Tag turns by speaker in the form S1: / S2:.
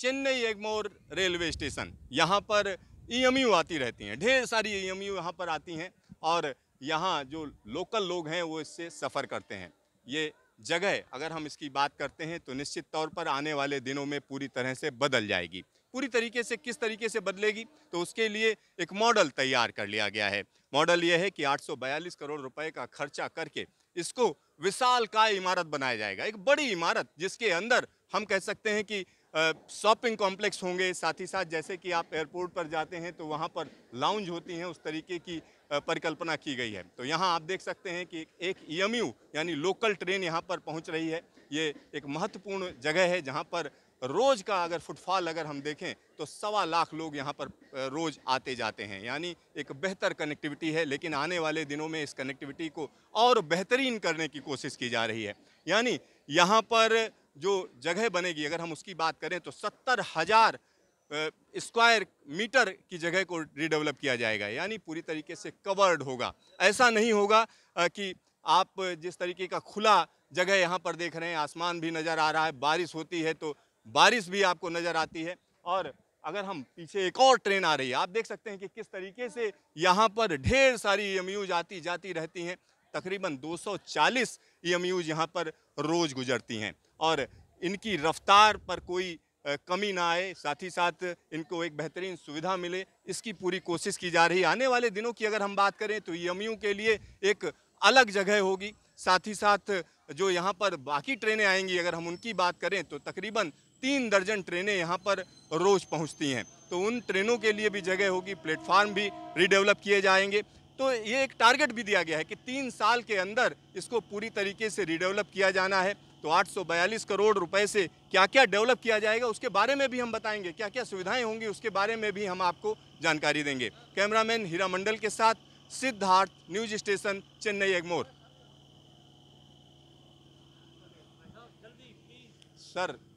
S1: Chennai Egmore railway station यहाँ पर ई आती रहती हैं ढेर सारी ई एम यहाँ पर आती हैं और यहाँ जो लोकल लोग हैं वो इससे सफ़र करते हैं ये जगह अगर हम इसकी बात करते हैं तो निश्चित तौर पर आने वाले दिनों में पूरी तरह से बदल जाएगी पूरी तरीके से किस तरीके से बदलेगी तो उसके लिए एक मॉडल तैयार कर लिया गया है मॉडल ये है कि 842 करोड़ रुपए का खर्चा करके इसको विशाल का इमारत बनाया जाएगा एक बड़ी इमारत जिसके अंदर हम कह सकते हैं कि शॉपिंग कॉम्प्लेक्स होंगे साथ ही साथ जैसे कि आप एयरपोर्ट पर जाते हैं तो वहाँ पर लाउंज होती हैं उस तरीके की परिकल्पना की गई है तो यहाँ आप देख सकते हैं कि एक ई e यानी लोकल ट्रेन यहाँ पर पहुँच रही है ये एक महत्वपूर्ण जगह है जहाँ पर रोज़ का अगर फुटफॉल अगर हम देखें तो सवा लाख लोग यहाँ पर रोज़ आते जाते हैं यानी एक बेहतर कनेक्टिविटी है लेकिन आने वाले दिनों में इस कनेक्टिविटी को और बेहतरीन करने की कोशिश की जा रही है यानी यहाँ पर जो जगह बनेगी अगर हम उसकी बात करें तो सत्तर हज़ार स्क्वायर मीटर की जगह को रिडेवलप किया जाएगा यानी पूरी तरीके से कवर्ड होगा ऐसा नहीं होगा कि आप जिस तरीके का खुला जगह यहाँ पर देख रहे हैं आसमान भी नज़र आ रहा है बारिश होती है तो बारिश भी आपको नज़र आती है और अगर हम पीछे एक और ट्रेन आ रही है आप देख सकते हैं कि किस तरीके से यहाँ पर ढेर सारी ई आती जाती रहती हैं तकरीबन 240 चालीस एम e यहाँ पर रोज़ गुजरती हैं और इनकी रफ्तार पर कोई कमी ना आए साथ ही साथ इनको एक बेहतरीन सुविधा मिले इसकी पूरी कोशिश की जा रही आने वाले दिनों की अगर हम बात करें तो यमियों के लिए एक अलग जगह होगी साथ ही साथ जो यहाँ पर बाकी ट्रेनें आएंगी अगर हम उनकी बात करें तो तकरीबन तीन दर्जन ट्रेनें यहाँ पर रोज़ पहुँचती हैं तो उन ट्रेनों के लिए भी जगह होगी प्लेटफार्म भी रिडेवलप किए जाएंगे तो ये एक टारगेट भी दिया गया है कि तीन साल के अंदर इसको पूरी तरीके से रिडेवलप किया जाना है तो 842 करोड़ रुपए से क्या क्या डेवलप किया जाएगा उसके बारे में भी हम बताएंगे क्या क्या सुविधाएं होंगी उसके बारे में भी हम आपको जानकारी देंगे कैमरामैन हीरा मंडल के साथ Siddharth news station Chennai Egmore sir